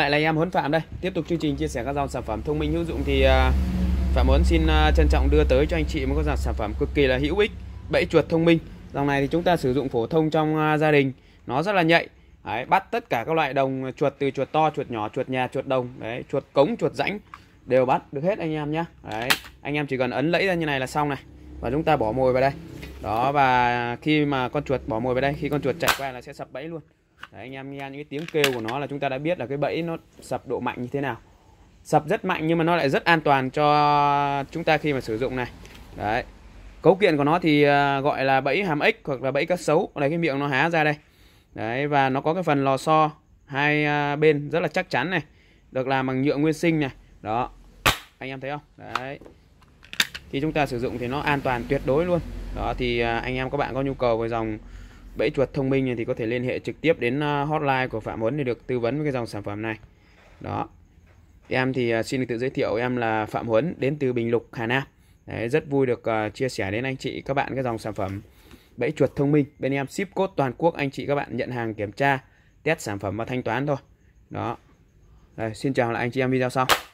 lại là em Huấn Phạm đây tiếp tục chương trình chia sẻ các dòng sản phẩm thông minh hữu dụng thì à, Phạm Huấn xin à, trân trọng đưa tới cho anh chị một cái dòng sản phẩm cực kỳ là hữu ích bẫy chuột thông minh dòng này thì chúng ta sử dụng phổ thông trong à, gia đình nó rất là nhạy đấy, bắt tất cả các loại đồng chuột từ chuột to chuột nhỏ chuột nhà chuột đồng đấy chuột cống chuột rãnh đều bắt được hết anh em nhé anh em chỉ cần ấn lẫy ra như này là xong này và chúng ta bỏ mồi vào đây đó và khi mà con chuột bỏ mồi vào đây khi con chuột chạy qua là sẽ sập bẫy luôn Đấy, anh em nghe những cái tiếng kêu của nó là chúng ta đã biết là cái bẫy nó sập độ mạnh như thế nào sập rất mạnh nhưng mà nó lại rất an toàn cho chúng ta khi mà sử dụng này đấy cấu kiện của nó thì à, gọi là bẫy hàm ếch hoặc là bẫy cá sấu đấy cái miệng nó há ra đây đấy và nó có cái phần lò xo hai à, bên rất là chắc chắn này được làm bằng nhựa nguyên sinh này đó anh em thấy không đấy khi chúng ta sử dụng thì nó an toàn tuyệt đối luôn đó thì à, anh em các bạn có nhu cầu về dòng bẫy chuột thông minh thì có thể liên hệ trực tiếp đến ờ, hotline của Phạm Huấn để được tư vấn với cái dòng sản phẩm này. Đó. Em thì ờ, xin được tự giới thiệu em là Phạm Huấn đến từ Bình Lục, Hà Nam. Đấy, rất vui được ờ, chia sẻ đến anh chị các bạn cái dòng sản phẩm bẫy chuột thông minh. Bên em ship code toàn quốc anh chị các bạn nhận hàng kiểm tra, test sản phẩm và thanh toán thôi. Đó. Đây, xin chào lại anh chị em video sau.